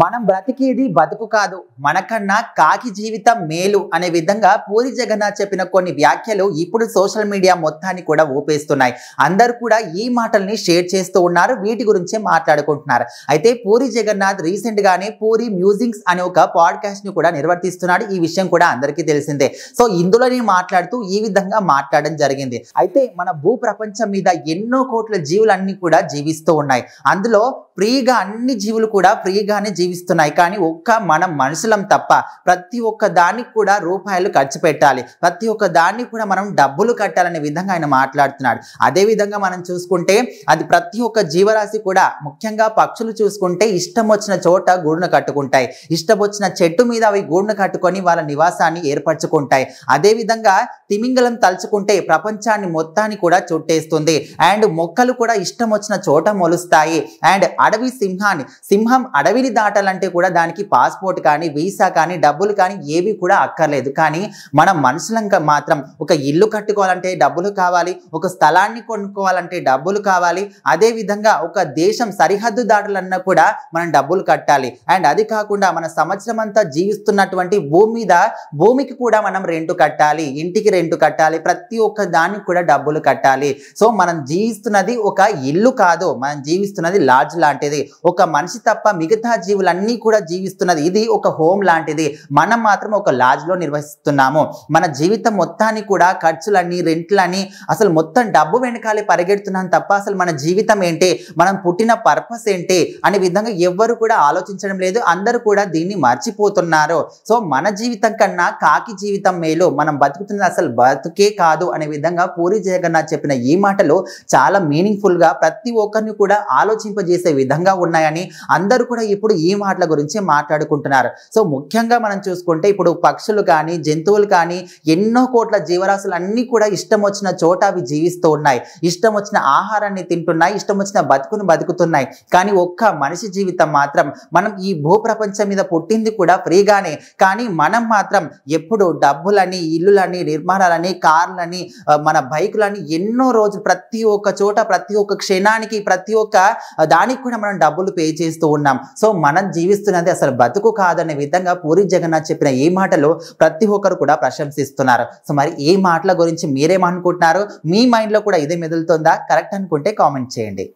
మనం బ్రతికేది బతుకు కాదు మనకన్నా కాకి జీవితం మేలు అనే విధంగా పూరి జగన్నాథ్ చెప్పిన కొన్ని వ్యాఖ్యలు ఇప్పుడు సోషల్ మీడియా మొత్తాన్ని కూడా ఊపేస్తున్నాయి అందరు కూడా ఈ మాటల్ని షేర్ చేస్తూ ఉన్నారు వీటి గురించే మాట్లాడుకుంటున్నారు అయితే పూరి జగన్నాథ్ రీసెంట్గానే పూరి మ్యూజింగ్స్ అనే ఒక ని కూడా నిర్వర్తిస్తున్నాడు ఈ విషయం కూడా అందరికీ తెలిసిందే సో ఇందులోనే మాట్లాడుతూ ఈ విధంగా మాట్లాడడం జరిగింది అయితే మన భూ ప్రపంచం మీద ఎన్నో కోట్ల జీవులన్నీ కూడా జీవిస్తూ ఉన్నాయి అందులో ఫ్రీగా అన్ని జీవులు కూడా ఫ్రీగానే జీవిస్తున్నాయి కానీ ఒక్క మన మనుషులం తప్ప ప్రతి ఒక్క దానికి కూడా రూపాయలు ఖర్చు పెట్టాలి ప్రతి ఒక్క దాన్ని కూడా మనం డబ్బులు కట్టాలనే విధంగా ఆయన మాట్లాడుతున్నాడు అదేవిధంగా మనం చూసుకుంటే అది ప్రతి ఒక్క జీవరాశి కూడా ముఖ్యంగా పక్షులు చూసుకుంటే ఇష్టం వచ్చిన చోట గూడును కట్టుకుంటాయి ఇష్టం వచ్చిన చెట్టు మీద అవి గూడును కట్టుకొని వాళ్ళ నివాసాన్ని ఏర్పరచుకుంటాయి అదేవిధంగా తిమింగలం తలుచుకుంటే ప్రపంచాన్ని మొత్తాన్ని కూడా చుట్టేస్తుంది అండ్ మొక్కలు కూడా ఇష్టం వచ్చిన చోట మొలుస్తాయి అండ్ అడవి సింహాన్ని సింహం అడవిని దాటి అంటే కూడా దానికి పాస్పోర్ట్ కానీ వీసా కానీ డబ్బులు కానీ ఏవి కూడా అక్కర్లేదు కానీ మన మనుషులం మాత్రం ఒక ఇల్లు కట్టుకోవాలంటే డబ్బులు కావాలి ఒక స్థలాన్ని కొనుక్కోవాలంటే డబ్బులు కావాలి అదేవిధంగా ఒక దేశం సరిహద్దు దాటాలన్నా కూడా మనం డబ్బులు కట్టాలి అండ్ అది కాకుండా మన సంవత్సరం అంతా జీవిస్తున్నటువంటి భూమి మీద భూమికి కూడా మనం రెంట్ కట్టాలి ఇంటికి రెంట్ కట్టాలి ప్రతి ఒక్క దానికి కూడా డబ్బులు కట్టాలి సో మనం జీవిస్తున్నది ఒక ఇల్లు కాదు మనం జీవిస్తున్నది లాడ్జ్ లాంటిది ఒక మనిషి తప్ప మిగతా జీవులన్నీ కూడా జీవిస్తున్నది ఇది ఒక హోమ్ లాంటిది మనం మాత్రం ఒక లాజ్లో నిర్వహిస్తున్నాము మన జీవితం మొత్తాన్ని కూడా ఖర్చులని రెంట్లని అసలు మొత్తం డబ్బు వెనకాలే పరిగెడుతున్నాం తప్ప అసలు మన జీవితం ఏంటి మనం పుట్టిన పర్పస్ ఏంటి అనే విధంగా ఎవ్వరు కూడా ఆలోచించడం లేదు అందరూ కూడా దీన్ని మర్చిపోతున్నారు సో మన జీవితం కన్నా కాకి జీవితం మేలు మనం బతుకుతున్నది అసలు బతుకే కాదు అనే విధంగా పూరి జగన్నాథ్ చెప్పిన ఈ మాటలు చాలా మీనింగ్ఫుల్గా ప్రతి ఒక్కరిని కూడా ఆలోచింపజేసే విధంగా ఉన్నాయని అందరూ కూడా ఇప్పుడు ఈ మాటల గురించి మాట్లాడుకుంటున్నారు సో ముఖ్యంగా మనం చూసుకుంటే ఇప్పుడు పక్షులు కానీ జంతువులు కానీ ఎన్నో కోట్ల జీవరాశులు అన్నీ కూడా ఇష్టం వచ్చిన చోట అవి జీవిస్తూ ఉన్నాయి ఇష్టం వచ్చిన ఆహారాన్ని తింటున్నాయి ఇష్టం వచ్చిన బతుకును బతుకుతున్నాయి కానీ ఒక్క మనిషి జీవితం మాత్రం మనం ఈ భూప్రపంచం మీద పుట్టింది కూడా ఫ్రీగానే కానీ మనం మాత్రం ఎప్పుడు డబ్బులని ఇల్లులని నిర్మాణాలని కార్లని మన బైకులని ఎన్నో రోజులు ప్రతి ఒక్క చోట ప్రతి ఒక్క క్షణానికి ప్రతి ఒక్క దానికి కూడా మనం డబ్బులు పే చేస్తూ ఉన్నాం సో మనం జీవిస్తున్నది అసలు బతుకు కాదనే విధంగా పూరి జగన్నాథ్ చెప్పిన ఈ మాటలు ప్రతి ఒక్కరు కూడా ప్రశంసిస్తున్నారు సో మరి ఈ మాటల గురించి మీరేమనుకుంటున్నారు మీ మైండ్లో కూడా ఇదే మెదులుతుందా కరెక్ట్ అనుకుంటే కామెంట్ చేయండి